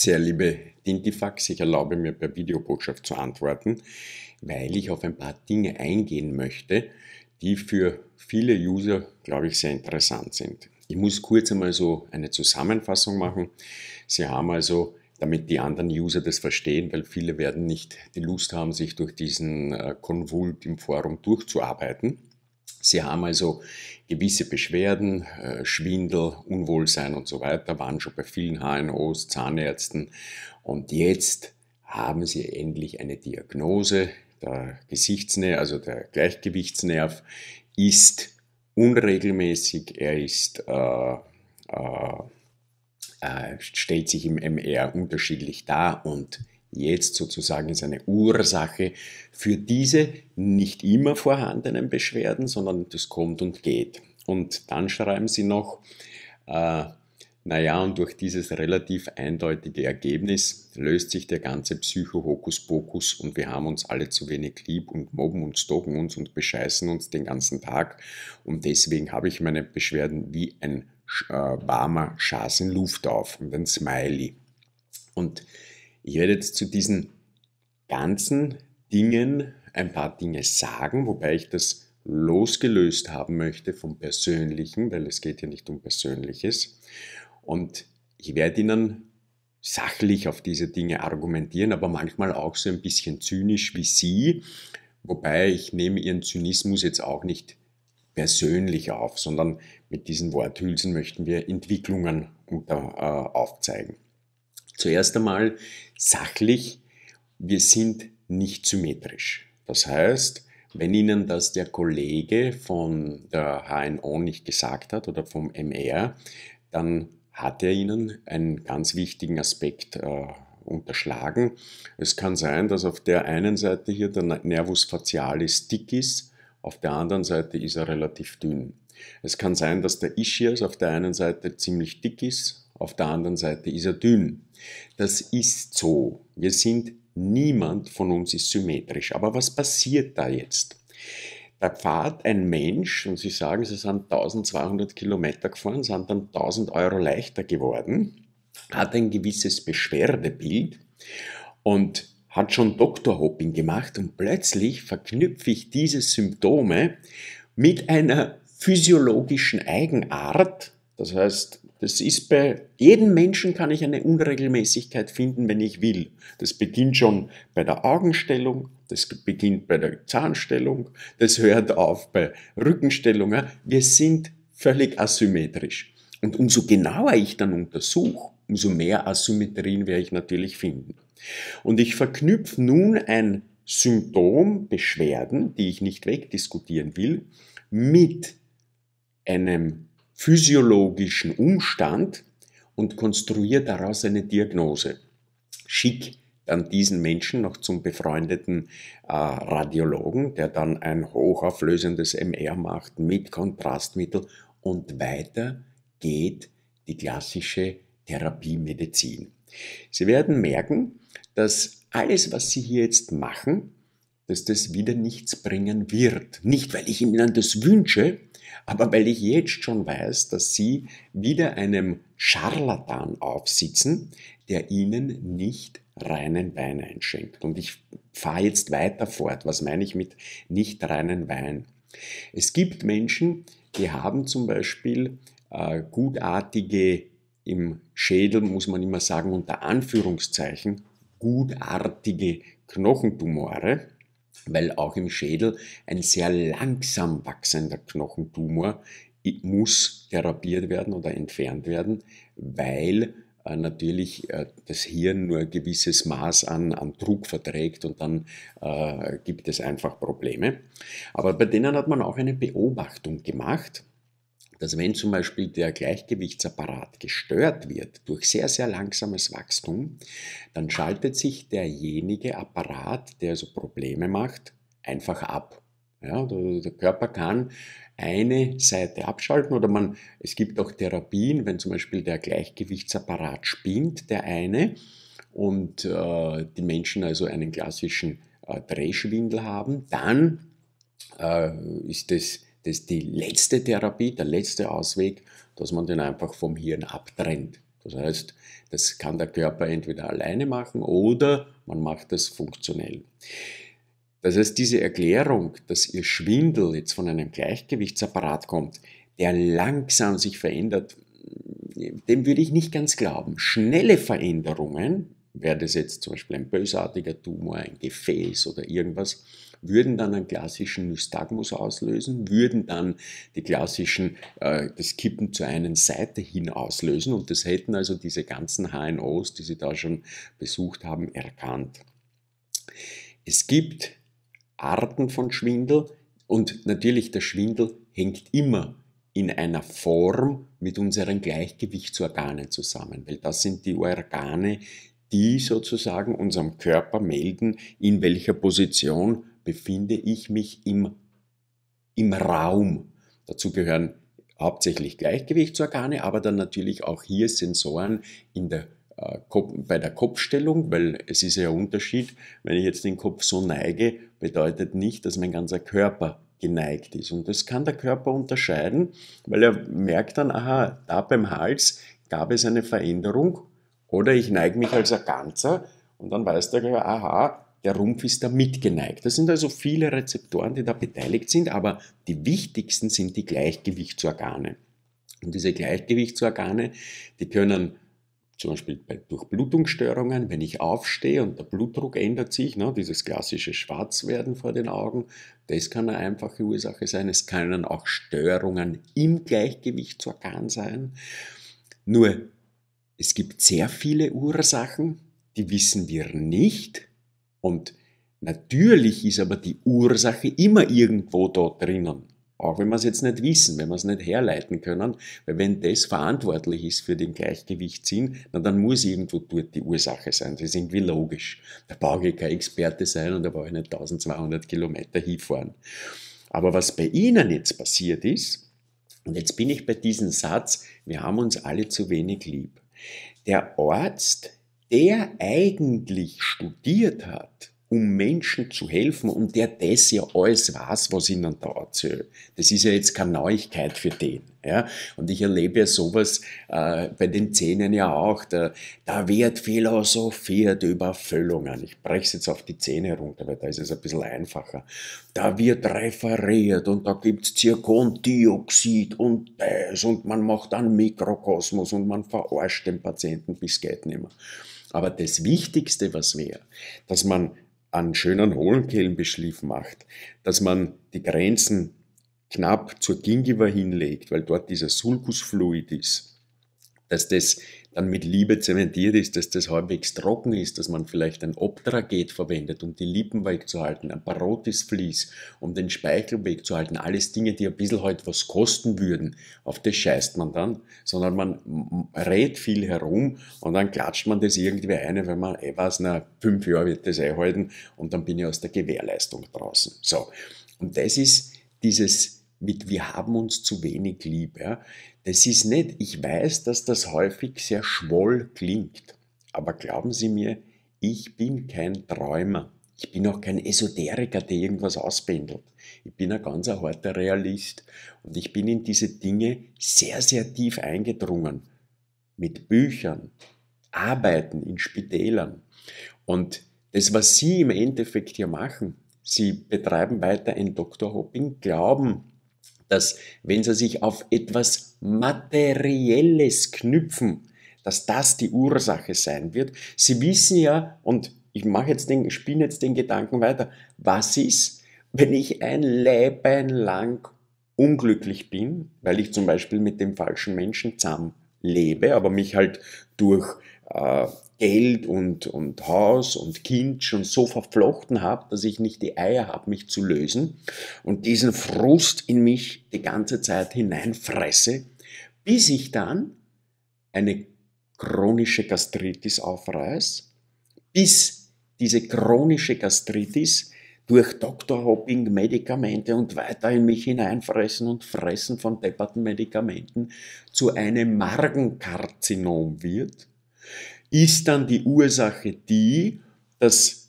Sehr liebe Dintifax, ich erlaube mir per Videobotschaft zu antworten, weil ich auf ein paar Dinge eingehen möchte, die für viele User, glaube ich, sehr interessant sind. Ich muss kurz einmal so eine Zusammenfassung machen. Sie haben also, damit die anderen User das verstehen, weil viele werden nicht die Lust haben, sich durch diesen äh, Konvult im Forum durchzuarbeiten, Sie haben also gewisse Beschwerden, äh, Schwindel, Unwohlsein und so weiter, waren schon bei vielen HNOs, Zahnärzten und jetzt haben Sie endlich eine Diagnose. Der Gesichtsnerv, also der Gleichgewichtsnerv, ist unregelmäßig, er ist, äh, äh, äh stellt sich im MR unterschiedlich dar und jetzt sozusagen ist eine Ursache für diese nicht immer vorhandenen Beschwerden, sondern das kommt und geht. Und dann schreiben sie noch, äh, naja, und durch dieses relativ eindeutige Ergebnis löst sich der ganze Psycho-Hokuspokus und wir haben uns alle zu wenig lieb und mobben und stalken uns und bescheißen uns den ganzen Tag. Und deswegen habe ich meine Beschwerden wie ein äh, warmer Schaß in Luft auf und ein Smiley. Und ich werde jetzt zu diesen ganzen Dingen ein paar Dinge sagen, wobei ich das losgelöst haben möchte vom Persönlichen, weil es geht ja nicht um Persönliches. Und ich werde Ihnen sachlich auf diese Dinge argumentieren, aber manchmal auch so ein bisschen zynisch wie Sie, wobei ich nehme Ihren Zynismus jetzt auch nicht persönlich auf, sondern mit diesen Worthülsen möchten wir Entwicklungen unter, äh, aufzeigen. Zuerst einmal sachlich, wir sind nicht symmetrisch. Das heißt, wenn Ihnen das der Kollege von der HNO nicht gesagt hat oder vom MR, dann hat er Ihnen einen ganz wichtigen Aspekt äh, unterschlagen. Es kann sein, dass auf der einen Seite hier der Nervus facialis dick ist, auf der anderen Seite ist er relativ dünn. Es kann sein, dass der Ischias auf der einen Seite ziemlich dick ist, auf der anderen Seite ist er dünn. Das ist so. Wir sind niemand von uns ist symmetrisch. Aber was passiert da jetzt? Da fahrt ein Mensch und Sie sagen, Sie sind 1200 Kilometer gefahren, sind dann 1000 Euro leichter geworden, hat ein gewisses Beschwerdebild und hat schon Doktorhopping gemacht und plötzlich verknüpfe ich diese Symptome mit einer physiologischen Eigenart, das heißt das ist bei jedem Menschen kann ich eine Unregelmäßigkeit finden, wenn ich will. Das beginnt schon bei der Augenstellung, das beginnt bei der Zahnstellung, das hört auf bei Rückenstellung. Wir sind völlig asymmetrisch. Und umso genauer ich dann untersuche, umso mehr Asymmetrien werde ich natürlich finden. Und ich verknüpfe nun ein Symptom, Beschwerden, die ich nicht wegdiskutieren will, mit einem physiologischen Umstand und konstruiere daraus eine Diagnose. Schick dann diesen Menschen noch zum befreundeten äh, Radiologen, der dann ein hochauflösendes MR macht mit Kontrastmittel und weiter geht die klassische Therapiemedizin. Sie werden merken, dass alles, was Sie hier jetzt machen, dass das wieder nichts bringen wird. Nicht, weil ich Ihnen das wünsche, aber weil ich jetzt schon weiß, dass Sie wieder einem Scharlatan aufsitzen, der Ihnen nicht reinen Wein einschenkt. Und ich fahre jetzt weiter fort. Was meine ich mit nicht reinen Wein? Es gibt Menschen, die haben zum Beispiel äh, gutartige, im Schädel muss man immer sagen, unter Anführungszeichen, gutartige Knochentumore weil auch im Schädel ein sehr langsam wachsender Knochentumor muss therapiert werden oder entfernt werden, weil äh, natürlich äh, das Hirn nur ein gewisses Maß an, an Druck verträgt und dann äh, gibt es einfach Probleme. Aber bei denen hat man auch eine Beobachtung gemacht dass wenn zum Beispiel der Gleichgewichtsapparat gestört wird durch sehr, sehr langsames Wachstum, dann schaltet sich derjenige Apparat, der also Probleme macht, einfach ab. Ja, der Körper kann eine Seite abschalten oder man, es gibt auch Therapien, wenn zum Beispiel der Gleichgewichtsapparat spinnt, der eine, und äh, die Menschen also einen klassischen äh, Drehschwindel haben, dann äh, ist es das ist die letzte Therapie, der letzte Ausweg, dass man den einfach vom Hirn abtrennt. Das heißt, das kann der Körper entweder alleine machen oder man macht das funktionell. Das heißt, diese Erklärung, dass ihr Schwindel jetzt von einem Gleichgewichtsapparat kommt, der langsam sich verändert, dem würde ich nicht ganz glauben. Schnelle Veränderungen wäre das jetzt zum Beispiel ein bösartiger Tumor, ein Gefäß oder irgendwas, würden dann einen klassischen Nystagmus auslösen, würden dann die klassischen, äh, das Kippen zur einen Seite hin auslösen und das hätten also diese ganzen HNOs, die Sie da schon besucht haben, erkannt. Es gibt Arten von Schwindel und natürlich der Schwindel hängt immer in einer Form mit unseren Gleichgewichtsorganen zusammen, weil das sind die Organe, die sozusagen unserem Körper melden, in welcher Position befinde ich mich im, im Raum. Dazu gehören hauptsächlich Gleichgewichtsorgane, aber dann natürlich auch hier Sensoren in der äh, bei der Kopfstellung, weil es ist ja ein Unterschied, wenn ich jetzt den Kopf so neige, bedeutet nicht, dass mein ganzer Körper geneigt ist. Und das kann der Körper unterscheiden, weil er merkt dann, aha, da beim Hals gab es eine Veränderung oder ich neige mich als ein Ganzer und dann weiß der, aha, der Rumpf ist da mitgeneigt. Das sind also viele Rezeptoren, die da beteiligt sind, aber die wichtigsten sind die Gleichgewichtsorgane. Und diese Gleichgewichtsorgane, die können zum Beispiel bei Durchblutungsstörungen, wenn ich aufstehe und der Blutdruck ändert sich, ne, dieses klassische Schwarzwerden vor den Augen, das kann eine einfache Ursache sein. Es können auch Störungen im Gleichgewichtsorgan sein. Nur es gibt sehr viele Ursachen, die wissen wir nicht. Und natürlich ist aber die Ursache immer irgendwo dort drinnen. Auch wenn wir es jetzt nicht wissen, wenn wir es nicht herleiten können, weil wenn das verantwortlich ist für den Gleichgewichtssinn, na, dann muss irgendwo dort die Ursache sein. Das ist irgendwie logisch. Da brauche ich kein Experte sein und da brauche ich nicht 1200 Kilometer hinfahren. Aber was bei Ihnen jetzt passiert ist, und jetzt bin ich bei diesem Satz, wir haben uns alle zu wenig lieb. Der Arzt, der eigentlich studiert hat, um Menschen zu helfen und der das ja alles weiß, was ihnen da erzählt. Das ist ja jetzt keine Neuigkeit für den. Ja? Und ich erlebe ja sowas äh, bei den Zähnen ja auch. Da, da wird philosophiert über Füllungen. Ich breche es jetzt auf die Zähne runter, weil da ist es ein bisschen einfacher. Da wird referiert und da gibt es Zirkondioxid und das und man macht einen Mikrokosmos und man verarscht den Patienten bis geht nicht mehr. Aber das Wichtigste, was wäre, dass man an schönen Hohlenkehlen Beschliff macht, dass man die Grenzen knapp zur Gingiva hinlegt, weil dort dieser Sulcus fluid ist, dass das dann mit Liebe zementiert ist, dass das halbwegs trocken ist, dass man vielleicht ein Obtraget verwendet, um die Lippen wegzuhalten, ein Barotisvlies, um den Speichel wegzuhalten, alles Dinge, die ein bisschen halt was kosten würden, auf das scheißt man dann, sondern man rät viel herum und dann klatscht man das irgendwie ein, wenn man, ich weiß nicht, fünf Jahre wird das einhalten und dann bin ich aus der Gewährleistung draußen. So. Und das ist dieses mit wir haben uns zu wenig lieb. Ja? Das ist nicht, ich weiß, dass das häufig sehr schwoll klingt, aber glauben Sie mir, ich bin kein Träumer. Ich bin auch kein Esoteriker, der irgendwas auspendelt. Ich bin ein ganz harter Realist und ich bin in diese Dinge sehr, sehr tief eingedrungen. Mit Büchern, Arbeiten in Spitälern. Und das, was Sie im Endeffekt hier machen, Sie betreiben weiter ein Doktorhopping, glauben, dass wenn sie sich auf etwas Materielles knüpfen, dass das die Ursache sein wird. Sie wissen ja, und ich mache jetzt den, spinne jetzt den Gedanken weiter, was ist, wenn ich ein Leben lang unglücklich bin, weil ich zum Beispiel mit dem falschen Menschen zusammen lebe, aber mich halt durch äh, Geld und, und Haus und Kind schon so verflochten habe, dass ich nicht die Eier habe, mich zu lösen und diesen Frust in mich die ganze Zeit hineinfresse, bis ich dann eine chronische Gastritis aufreiß, bis diese chronische Gastritis durch Doktorhopping, Medikamente und weiter in mich hineinfressen und fressen von depperten Medikamenten zu einem Magenkarzinom wird, ist dann die Ursache die, dass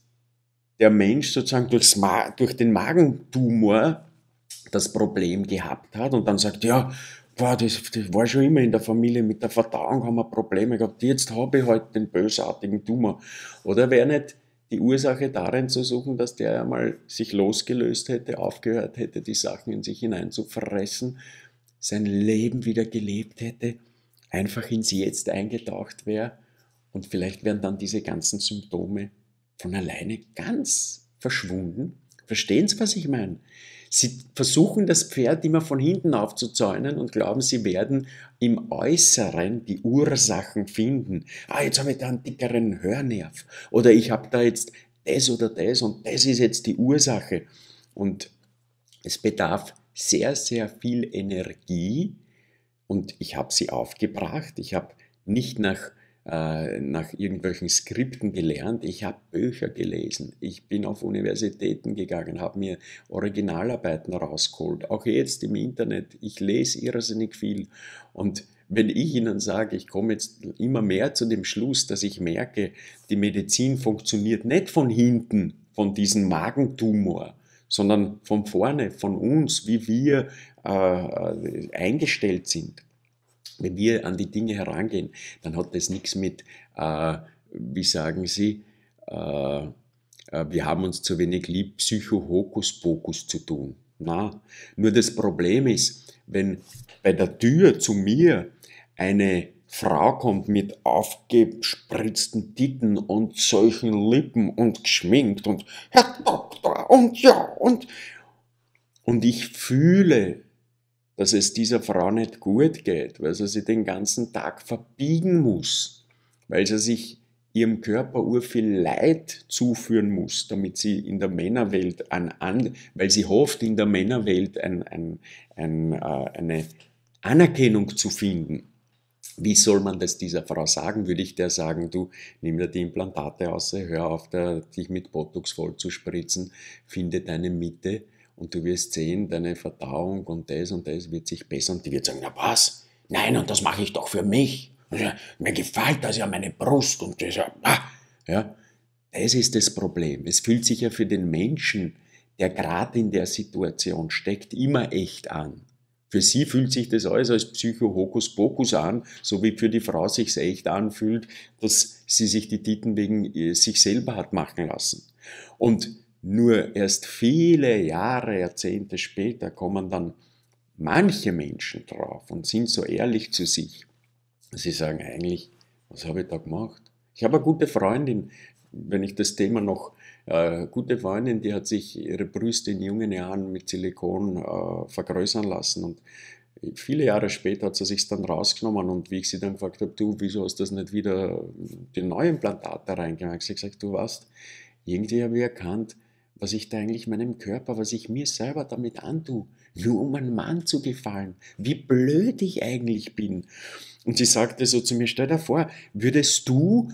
der Mensch sozusagen durchs Ma durch den Magentumor das Problem gehabt hat und dann sagt, ja, boah, das, das, war schon immer in der Familie, mit der Verdauung haben wir Probleme gehabt, jetzt habe ich heute halt den bösartigen Tumor. Oder wäre nicht die Ursache darin zu suchen, dass der einmal sich losgelöst hätte, aufgehört hätte, die Sachen in sich hineinzufressen, sein Leben wieder gelebt hätte, einfach ins Jetzt eingetaucht wäre und vielleicht werden dann diese ganzen Symptome von alleine ganz verschwunden. Verstehen Sie, was ich meine? Sie versuchen das Pferd immer von hinten aufzuzäunen und glauben, sie werden im Äußeren die Ursachen finden. Ah, jetzt habe ich da einen dickeren Hörnerv oder ich habe da jetzt das oder das und das ist jetzt die Ursache. Und es bedarf sehr, sehr viel Energie und ich habe sie aufgebracht. Ich habe nicht nach äh, nach irgendwelchen Skripten gelernt, ich habe Bücher gelesen, ich bin auf Universitäten gegangen, habe mir Originalarbeiten rausgeholt, auch jetzt im Internet, ich lese irrsinnig viel und wenn ich Ihnen sage, ich komme jetzt immer mehr zu dem Schluss, dass ich merke, die Medizin funktioniert nicht von hinten, von diesem Magentumor, sondern von vorne, von uns, wie wir äh, eingestellt sind wenn wir an die Dinge herangehen, dann hat das nichts mit, äh, wie sagen Sie, äh, äh, wir haben uns zu wenig lieb, Psycho-Hokus-Pokus zu tun. Na, nur das Problem ist, wenn bei der Tür zu mir eine Frau kommt mit aufgespritzten Titten und solchen Lippen und geschminkt und Herr Doktor und ja und und ich fühle dass es dieser Frau nicht gut geht, weil sie sich den ganzen Tag verbiegen muss, weil sie sich ihrem Körper ur viel Leid zuführen muss, damit sie in der Männerwelt an, an weil sie hofft, in der Männerwelt ein, ein, ein, äh, eine Anerkennung zu finden. Wie soll man das dieser Frau sagen? Würde ich der sagen, du nimm dir die Implantate aus, hör auf, der, dich mit Botox voll zu spritzen, finde deine Mitte und du wirst sehen, deine Verdauung und das und das wird sich bessern. Und die wird sagen, na was? Nein, und das mache ich doch für mich. Also, mir gefällt das ja meine Brust und das ja, ah, ja. Das ist das Problem. Es fühlt sich ja für den Menschen, der gerade in der Situation steckt, immer echt an. Für sie fühlt sich das alles als Psycho-Hokus-Pokus an, so wie für die Frau sich echt anfühlt, dass sie sich die Titten wegen äh, sich selber hat machen lassen. Und nur erst viele Jahre, Jahrzehnte später kommen dann manche Menschen drauf und sind so ehrlich zu sich. Sie sagen eigentlich, was habe ich da gemacht? Ich habe eine gute Freundin, wenn ich das Thema noch, äh, gute Freundin, die hat sich ihre Brüste in jungen Jahren mit Silikon äh, vergrößern lassen und viele Jahre später hat sie sich dann rausgenommen und wie ich sie dann gefragt habe, du, wieso hast du das nicht wieder äh, den neuen Implantat da reingemacht? Sie hat gesagt, du weißt, irgendwie habe ich erkannt, was ich da eigentlich meinem Körper, was ich mir selber damit antue, nur um einem Mann zu gefallen, wie blöd ich eigentlich bin. Und sie sagte so zu mir, stell dir vor, würdest du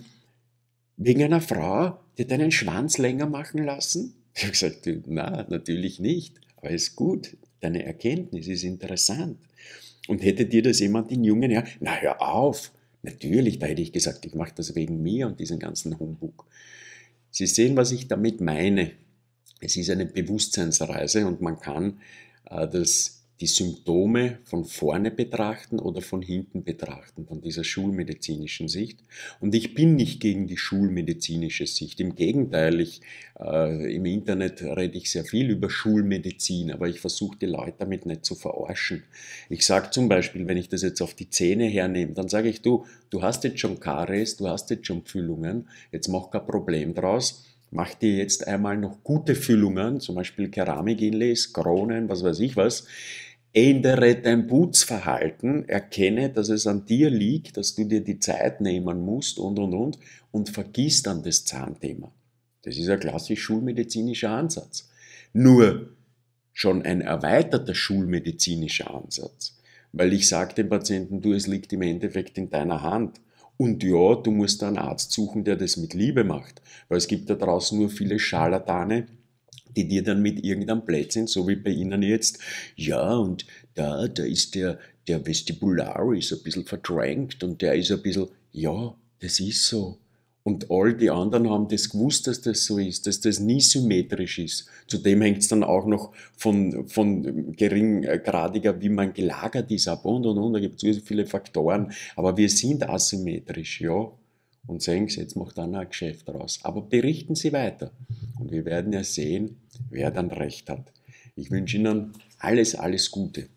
wegen einer Frau dir deinen Schwanz länger machen lassen? Ich habe gesagt, na, natürlich nicht, aber ist gut, deine Erkenntnis ist interessant. Und hätte dir das jemand in jungen Jahren, na hör auf, natürlich, da hätte ich gesagt, ich mache das wegen mir und diesem ganzen Humbug. Sie sehen, was ich damit meine. Es ist eine Bewusstseinsreise und man kann äh, das, die Symptome von vorne betrachten oder von hinten betrachten, von dieser schulmedizinischen Sicht. Und ich bin nicht gegen die schulmedizinische Sicht. Im Gegenteil, ich, äh, im Internet rede ich sehr viel über Schulmedizin, aber ich versuche die Leute damit nicht zu verarschen. Ich sage zum Beispiel, wenn ich das jetzt auf die Zähne hernehme, dann sage ich, du, du hast jetzt schon Karies, du hast jetzt schon Füllungen, jetzt mach kein Problem draus mach dir jetzt einmal noch gute Füllungen, zum Beispiel Keramikinlays, Kronen, was weiß ich was, ändere dein Putzverhalten, erkenne, dass es an dir liegt, dass du dir die Zeit nehmen musst und, und, und, und vergiss dann das Zahnthema. Das ist ein klassisch schulmedizinischer Ansatz. Nur schon ein erweiterter schulmedizinischer Ansatz, weil ich sage dem Patienten, du, es liegt im Endeffekt in deiner Hand. Und ja, du musst einen Arzt suchen, der das mit Liebe macht, weil es gibt da draußen nur viele Scharlatane, die dir dann mit irgendeinem Blödsinn, so wie bei Ihnen jetzt, ja, und da, da ist der, der Vestibular ist ein bisschen verdrängt und der ist ein bisschen, ja, das ist so. Und all die anderen haben das gewusst, dass das so ist, dass das nie symmetrisch ist. Zudem hängt es dann auch noch von, von geringgradiger, äh, wie man gelagert ist, ab und und und. Da gibt es so viele Faktoren. Aber wir sind asymmetrisch, ja. Und sagen Sie, jetzt macht einer ein Geschäft draus. Aber berichten Sie weiter. Und wir werden ja sehen, wer dann recht hat. Ich wünsche Ihnen alles, alles Gute.